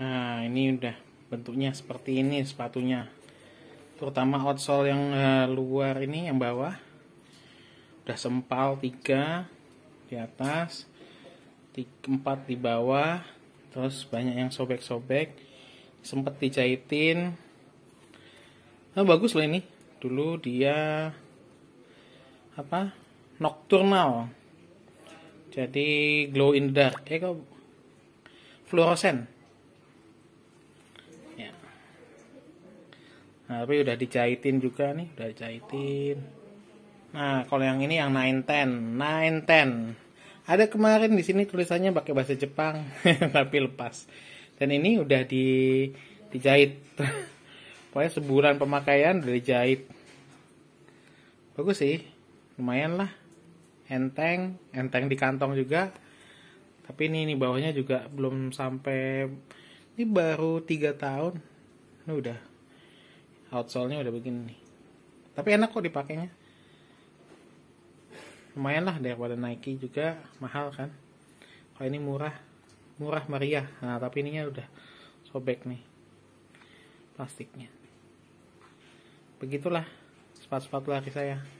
nah ini udah bentuknya seperti ini sepatunya terutama outsole yang eh, luar ini yang bawah udah sempal tiga di atas 4 di bawah terus banyak yang sobek-sobek sempet dijahitin nah, bagus loh ini dulu dia apa nocturnal jadi glow in the dark ya kok fluoresen Nah, tapi udah dijahitin juga nih, udah dijahitin. Nah, kalau yang ini yang 910, 910. Ada kemarin di sini tulisannya pakai bahasa Jepang, tapi lepas. Dan ini udah di dijahit. Pokoknya sebulan pemakaian udah dijahit. Bagus sih. Lumayan lah. Enteng, enteng di kantong juga. Tapi ini ini bawahnya juga belum sampai ini baru 3 tahun. Ini udah outsole-nya udah begini nih. Tapi enak kok dipakainya. Lumayan lah daripada Nike juga mahal kan. Kalau ini murah, murah meriah. Nah, tapi ininya udah sobek nih plastiknya. Begitulah sepatu-sepatu lari saya.